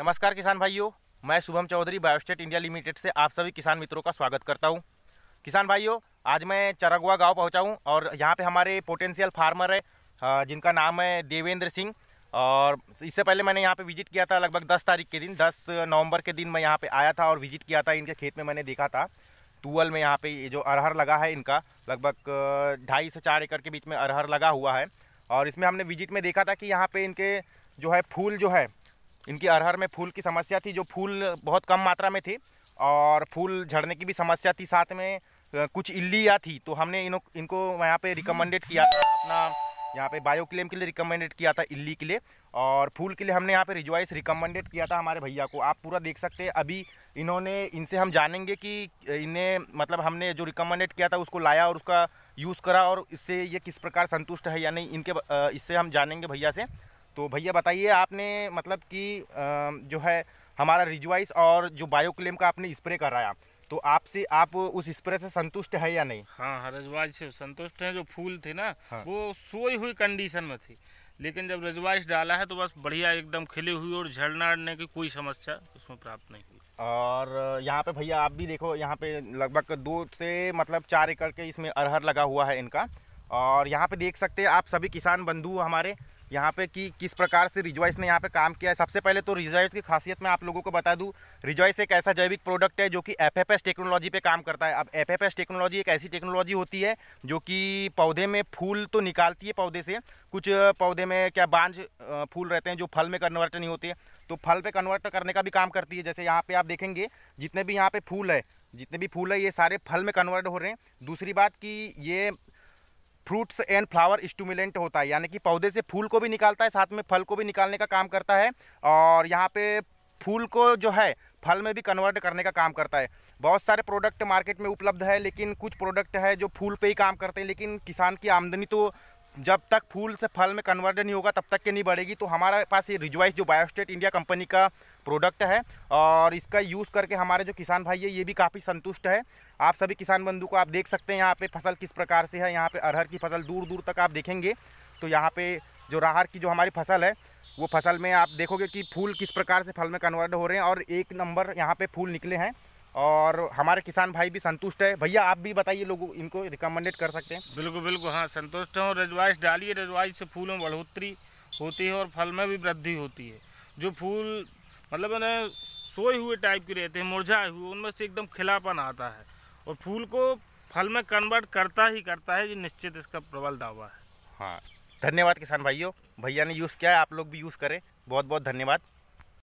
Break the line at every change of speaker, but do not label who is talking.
नमस्कार किसान भाइयों मैं शुभम चौधरी बायोस्टेट इंडिया लिमिटेड से आप सभी किसान मित्रों का स्वागत करता हूँ किसान भाइयों आज मैं चरगुआ गांव पहुंचा हूं और यहाँ पे हमारे पोटेंशियल फार्मर है जिनका नाम है देवेंद्र सिंह और इससे पहले मैंने यहाँ पे विजिट किया था लगभग 10 तारीख के दिन 10 नवंबर के दिन मैं यहाँ पर आया था और विजिट किया था इनके खेत में मैंने देखा था तुअल में यहाँ पर ये जो अरहर लगा है इनका लगभग ढाई से चार एकड़ के बीच में अरहर लगा हुआ है और इसमें हमने विजिट में देखा था कि यहाँ पर इनके जो है फूल जो है इनकी अरहर में फूल की समस्या थी जो फूल बहुत कम मात्रा में थे और फूल झड़ने की भी समस्या थी साथ में कुछ इल्लियाँ थी तो हमने इनो इनको यहाँ पे रिकमेंडेड किया था अपना यहाँ पे बायो क्लेम के लिए रिकमेंडेड किया था इल्ली के लिए और फूल के लिए हमने यहाँ पे रिजवाइस रिकमेंडेड किया था हमारे भैया को आप पूरा देख सकते हैं अभी इन्होंने इनसे हम जानेंगे कि इन्हें मतलब हमने जो रिकमेंडेड किया था उसको लाया और उसका यूज़ करा और इससे ये किस प्रकार संतुष्ट है या नहीं इनके इससे हम जानेंगे भैया से तो भैया बताइए आपने मतलब कि जो है हमारा रिजवाइस और जो बायोक्लेम का आपने स्प्रे कराया तो आपसे आप उस स्प्रे से संतुष्ट है या नहीं
हाँ हाँ रजवाइस से संतुष्ट है जो फूल थे ना हाँ। वो सोई हुई कंडीशन में थी लेकिन जब रजवाइस डाला है तो बस बढ़िया एकदम खिली हुई और झड़ना की कोई समस्या उसमें प्राप्त नहीं
हुई और यहाँ पे भैया आप भी देखो यहाँ पे लगभग दो से मतलब चार एकड़ के इसमें अरहर लगा हुआ है इनका और यहाँ पे देख सकते हैं आप सभी किसान बंधु हमारे यहाँ पे कि किस प्रकार से रिजॉइस ने यहाँ पे काम किया है सबसे पहले तो रिजॉइस की खासियत मैं आप लोगों को बता दूँ रिजॉइस एक ऐसा जैविक प्रोडक्ट है जो कि एफ टेक्नोलॉजी पे काम करता है अब एफ टेक्नोलॉजी एक ऐसी टेक्नोलॉजी होती है जो कि पौधे में फूल तो निकालती है पौधे से कुछ पौधे में क्या बांझ फूल रहते हैं जो फल में कन्वर्ट नहीं होते तो फल पर कन्वर्ट करने का भी काम करती है जैसे यहाँ पर आप देखेंगे जितने भी यहाँ पर फूल है जितने भी फूल है ये सारे फल में कन्वर्ट हो रहे हैं दूसरी बात कि ये फ्रूट्स एंड फ्लावर स्टूमुलेंट होता है यानी कि पौधे से फूल को भी निकालता है साथ में फल को भी निकालने का काम करता है और यहाँ पे फूल को जो है फल में भी कन्वर्ट करने का काम करता है बहुत सारे प्रोडक्ट मार्केट में उपलब्ध है लेकिन कुछ प्रोडक्ट है जो फूल पे ही काम करते हैं लेकिन किसान की आमदनी तो जब तक फूल से फल में कन्वर्ट नहीं होगा तब तक के नहीं बढ़ेगी तो हमारे पास ये रिजवाइस जो बायोस्टेट इंडिया कंपनी का प्रोडक्ट है और इसका यूज़ करके हमारे जो किसान भाई है ये भी काफ़ी संतुष्ट है आप सभी किसान बंधु को आप देख सकते हैं यहाँ पे फसल किस प्रकार से है यहाँ पे अरहर की फसल दूर दूर तक आप देखेंगे तो यहाँ पे जो राहर की जो हमारी फसल है वो फसल में आप देखोगे कि फूल किस प्रकार से फल में कन्वर्ट हो रहे हैं और एक नंबर यहाँ पर फूल निकले हैं और हमारे किसान भाई भी संतुष्ट है भैया आप भी बताइए लोगों इनको रिकमेंडेड कर सकते हैं
बिल्कुल बिल्कुल हाँ संतुष्ट हूँ रजवाइश डालिए रजवाइश से फूल में बढ़ोतरी होती है और फल में भी वृद्धि होती है जो फूल मतलब ना सोए हुए टाइप के रहते हैं मुरझाए हुए उनमें से एकदम खिलापन आता है और फूल को फल में कन्वर्ट करता ही करता है ये निश्चित इसका प्रबल दावा है हाँ
धन्यवाद किसान भाइयों भैया ने यूज़ किया है आप लोग भी यूज़ करें बहुत बहुत धन्यवाद